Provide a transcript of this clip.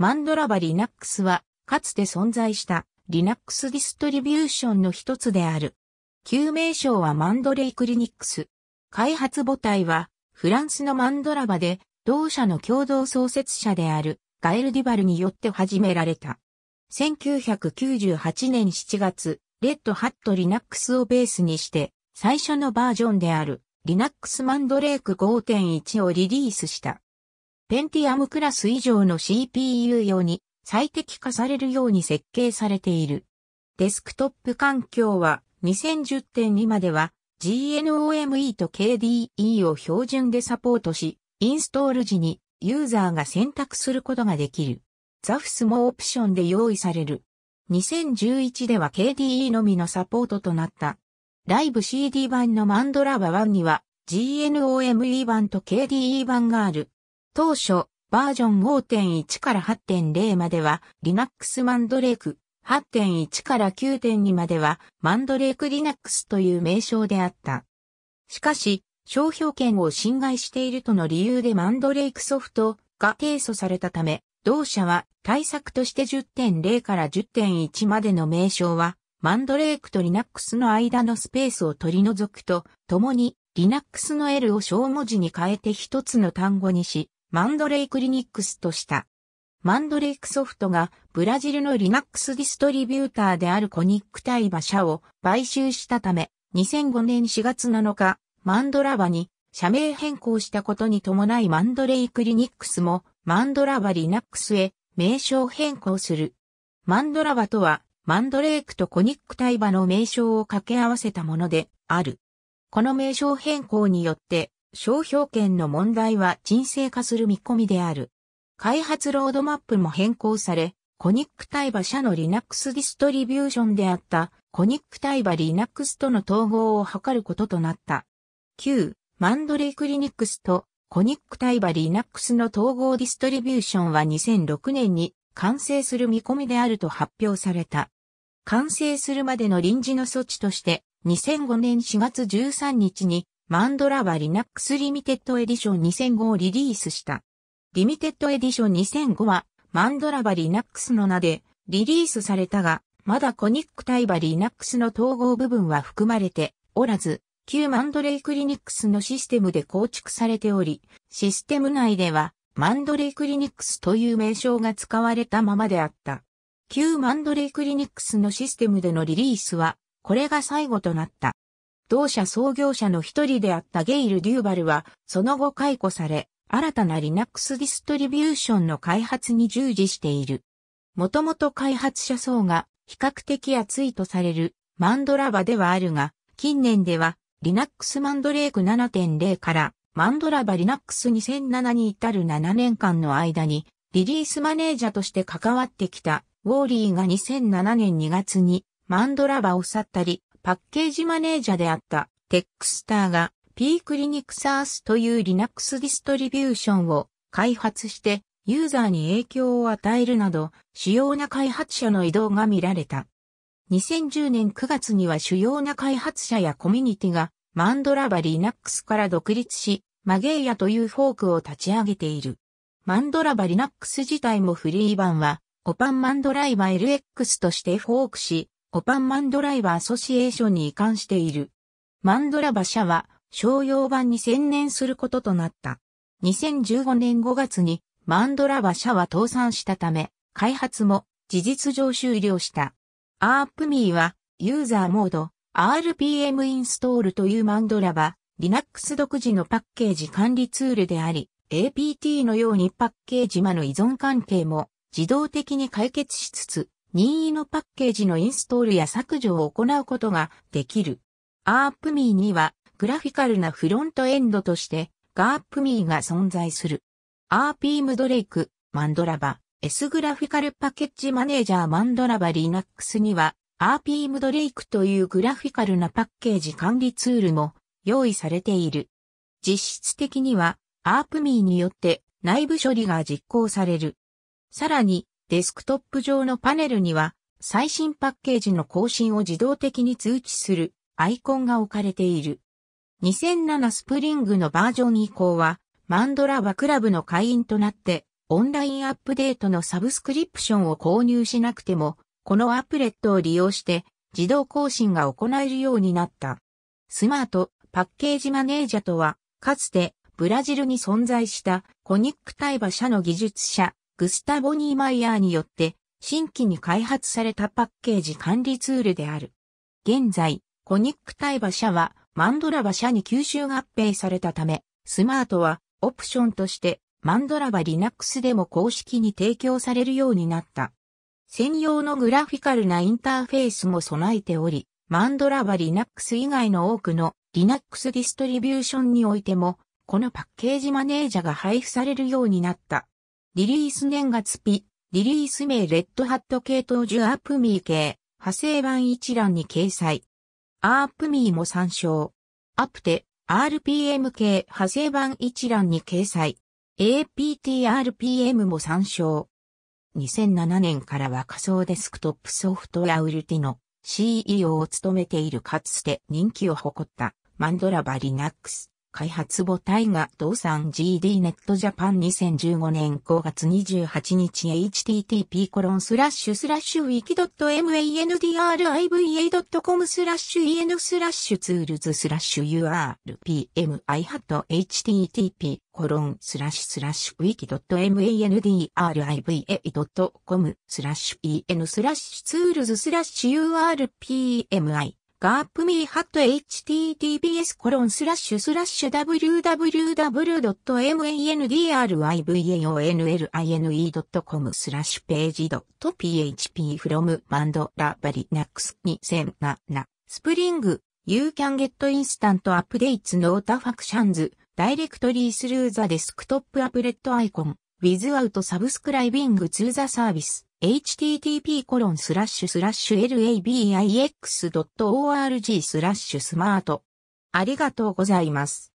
マンドラバリナックスは、かつて存在したリナックスディストリビューションの一つである。旧名称はマンドレイクリニックス。開発母体は、フランスのマンドラバで、同社の共同創設者である、ガエル・ディバルによって始められた。1998年7月、レッドハットリナックスをベースにして、最初のバージョンであるリナックス・マンドレイク5.1をリリースした。ペンティアムクラス以上の CPU 用に最適化されるように設計されている。デスクトップ環境は2010.2までは GNOME と KDE を標準でサポートし、インストール時にユーザーが選択することができる。ザフスもオプションで用意される。2011では KDE のみのサポートとなった。ライブ CD 版のマンドラバ1には GNOME 版と KDE 版がある。当初、バージョン5.1から8.0までは Linux マンドレ k ク、8.1から9.2まではマンドレ k ク Linux という名称であった。しかし、商標権を侵害しているとの理由でマンドレークソフトが提訴されたため、同社は対策として10.0から10.1までの名称はマンドレークと Linux の間のスペースを取り除くと、ともに Linux の L を小文字に変えて一つの単語にし、マンドレイクリニックスとした。マンドレイクソフトがブラジルのリナックスディストリビューターであるコニックタイバ社を買収したため、2005年4月7日、マンドラバに社名変更したことに伴いマンドレイクリニックスもマンドラバリナックスへ名称変更する。マンドラバとはマンドレイクとコニックタイバの名称を掛け合わせたものである。この名称変更によって商標権の問題は沈静化する見込みである。開発ロードマップも変更され、コニック対馬社の Linux ディストリビューションであったコニック対馬 Linux との統合を図ることとなった。旧マンドレイクリニックスとコニック対馬 Linux の統合ディストリビューションは2006年に完成する見込みであると発表された。完成するまでの臨時の措置として2005年4月13日にマンドラはリナックスリミテッドエディション2005をリリースした。リミテッドエディション2005は、マンドラバリナックスの名でリリースされたが、まだコニック対バリナックスの統合部分は含まれておらず、旧マンドレイクリニックスのシステムで構築されており、システム内では、マンドレイクリニックスという名称が使われたままであった。旧マンドレイクリニックスのシステムでのリリースは、これが最後となった。同社創業者の一人であったゲイル・デューバルは、その後解雇され、新たな Linux ディストリビューションの開発に従事している。もともと開発者層が比較的厚いとされるマンドラバではあるが、近年では Linux マンドレーク7.0からマンドラバ Linux 2007に至る7年間の間にリリースマネージャーとして関わってきたウォーリーが2007年2月にマンドラバを去ったり、パッケージマネージャーであったテックスターが P クリニクサースという Linux ディストリビューションを開発してユーザーに影響を与えるなど主要な開発者の移動が見られた。2010年9月には主要な開発者やコミュニティがマンドラバ Linux から独立し、マゲイヤというフォークを立ち上げている。マンドラバ Linux 自体もフリー版は、オパンマンドライバ LX としてフォークし、オパンマンドライバーアソシエーションに移管している。マンドラバ社は商用版に専念することとなった。2015年5月にマンドラバ社は倒産したため、開発も事実上終了した。アープミーはユーザーモード RPM インストールというマンドラバ Linux 独自のパッケージ管理ツールであり、APT のようにパッケージ間の依存関係も自動的に解決しつつ、任意のパッケージのインストールや削除を行うことができる。a r p m ーにはグラフィカルなフロントエンドとして g a r p m が存在する。RPM ドレイク、マンドラバ、S グラフィカルパッケッジマネージャーマンドラバ Linux には RPM ドレイクというグラフィカルなパッケージ管理ツールも用意されている。実質的には a r p m ーによって内部処理が実行される。さらにデスクトップ上のパネルには、最新パッケージの更新を自動的に通知するアイコンが置かれている。2007スプリングのバージョン以降は、マンドラはクラブの会員となって、オンラインアップデートのサブスクリプションを購入しなくても、このアプレットを利用して自動更新が行えるようになった。スマートパッケージマネージャとは、かつてブラジルに存在したコニック対馬社の技術者、グスタボ・ニーマイヤーによって新規に開発されたパッケージ管理ツールである。現在、コニックタイ馬車はマンドラ馬車に吸収合併されたため、スマートはオプションとしてマンドラバ Linux でも公式に提供されるようになった。専用のグラフィカルなインターフェースも備えており、マンドラバ Linux 以外の多くの Linux ディストリビューションにおいても、このパッケージマネージャが配布されるようになった。リリース年月日、リリース名レッドハット系統ュアップミー系、派生版一覧に掲載。アープミーも参照。アプテ、RPM 系派生版一覧に掲載。APTRPM も参照。2007年からは仮想デスクトップソフトウェアウルティの CEO を務めているかつて人気を誇ったマンドラバリナックス。開発母体が動産 GD ネットジャパン2015年5月28日 http コロンスラッシュスラッシュウィキドット mandriva.com スラッシュ en スラッシュツールズスラッシュ urpmi ハット http コロンスラッシュスラッシュウィキドット mandriva.com スラッシュ en スラッシュツールズスラッシュ urpmi ガープミーハット https コロンスラッシュスラッシュ www.mandryvaonline.com スラッシュページド .php from マンドラバリナックス2007スプリング You can get instant updates n o t i f a c t i o n s d i r e c t o r y through the desktop applet icon without subscribing to the service http://labix.org スラッシュマートありがとうございます。